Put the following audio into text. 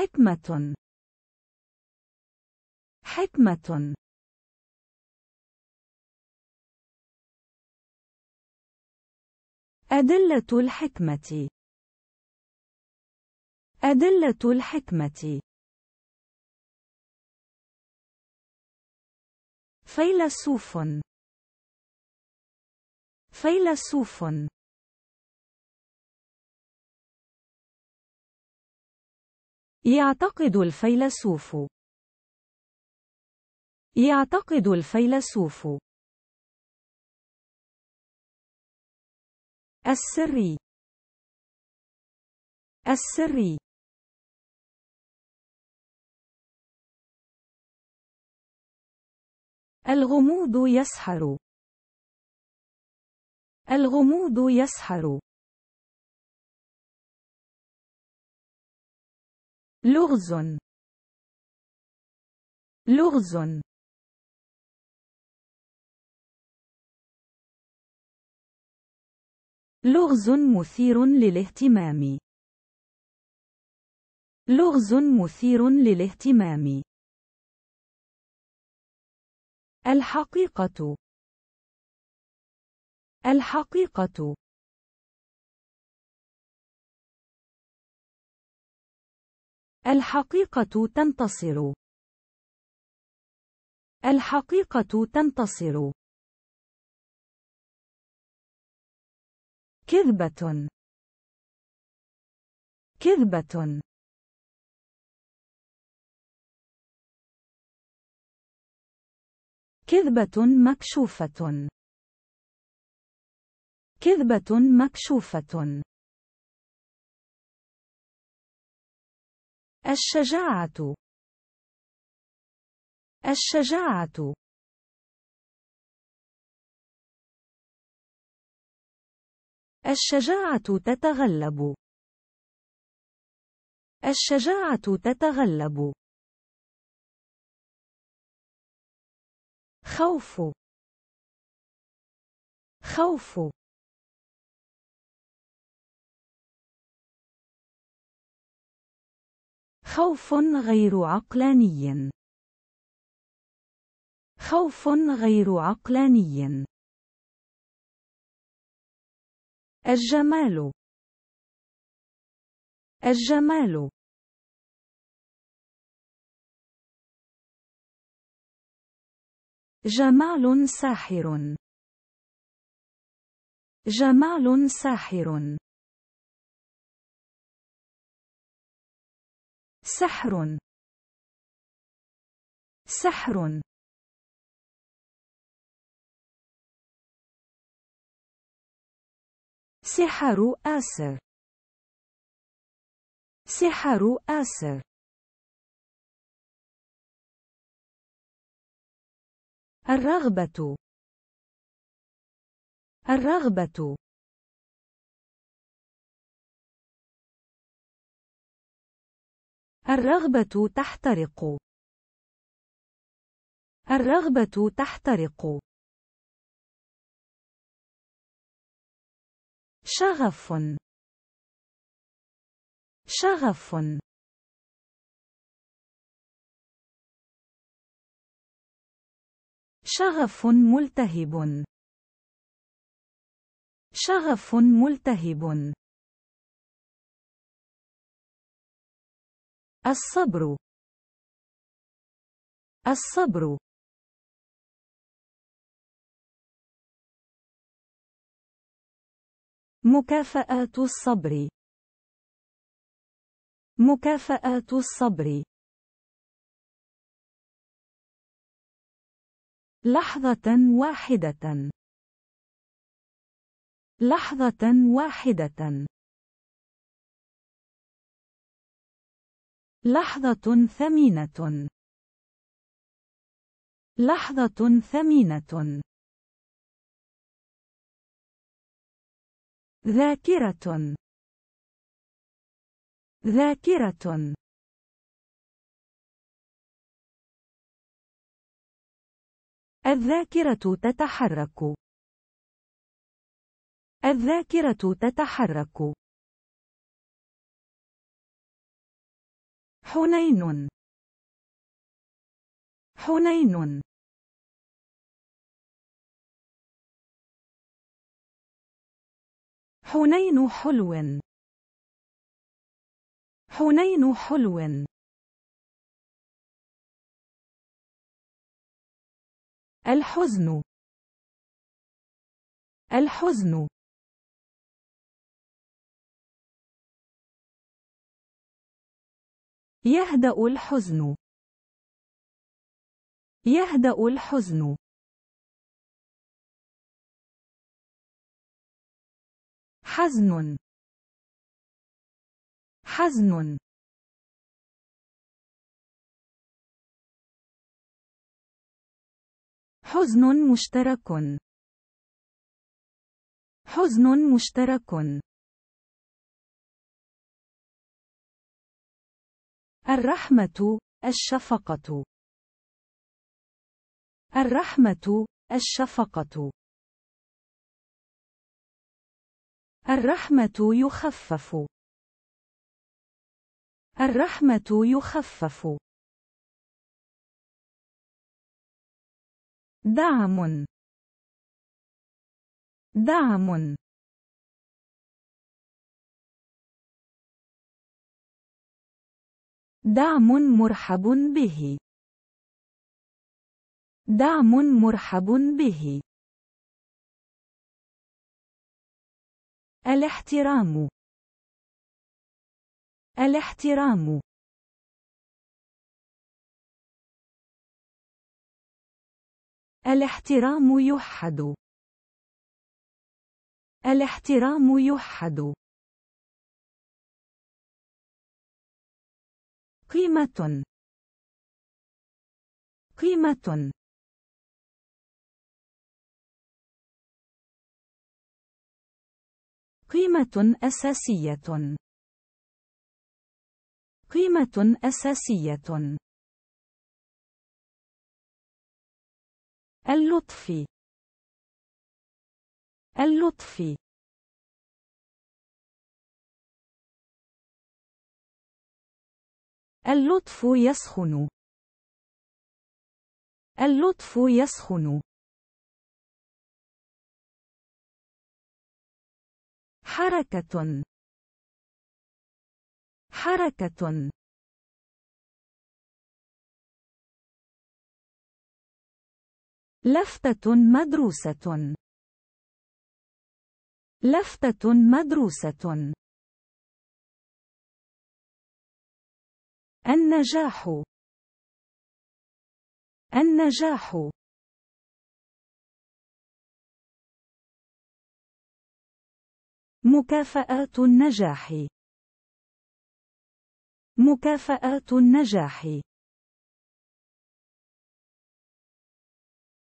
حكمة حكمة أدلة الحكمة أدلة الحكمة فيلسوف فيلسوف يعتقد الفيلسوف يعتقد الفيلسوف السري السري الغموض يسحر الغموض يسحر لغز لغز لغز مثير للاهتمام لغز مثير للاهتمام الحقيقة الحقيقة الحقيقة تنتصر الحقيقة تنتصر كذبة كذبة كذبة مكشوفة كذبة مكشوفة الشجاعة الشجاعة الشجاعة تتغلب الشجاعة تتغلب خوف خوف خوف غير عقلاني خوف غير عقلاني الجمال الجمال جمال ساحر جمال ساحر سحر سحر سحر آسر سحر آسر الرغبة الرغبة الرغبة تحترق الرغبة تحترق شغف شغف شغف ملتهب شغف ملتهب الصبر الصبر مكافآت الصبر مكافآت الصبر لحظة واحدة لحظة واحدة لحظة ثمينة لحظة ثمينة ذاكرة ذاكرة الذاكرة تتحرك الذاكرة تتحرك حنين حنين حنين حلو حنين حلو الحزن الحزن يهدأ الحزن يهدأ الحزن حزن حزن حزن مشترك حزن مشترك الرحمة الشفقة الرحمة الشفقة الرحمة يخفف الرحمة يخفف دعم دعم دعم مرحب به دعم مرحب به الاحترام الاحترام الاحترام يحد الاحترام يحد قيمة قيمة قيمة أساسية قيمة أساسية اللطف اللطف اللطف يسخن اللطف يسخن حركة حركة لفتة مدروسة لفتة مدروسة النجاح النجاح مكافآت النجاح مكافآت النجاح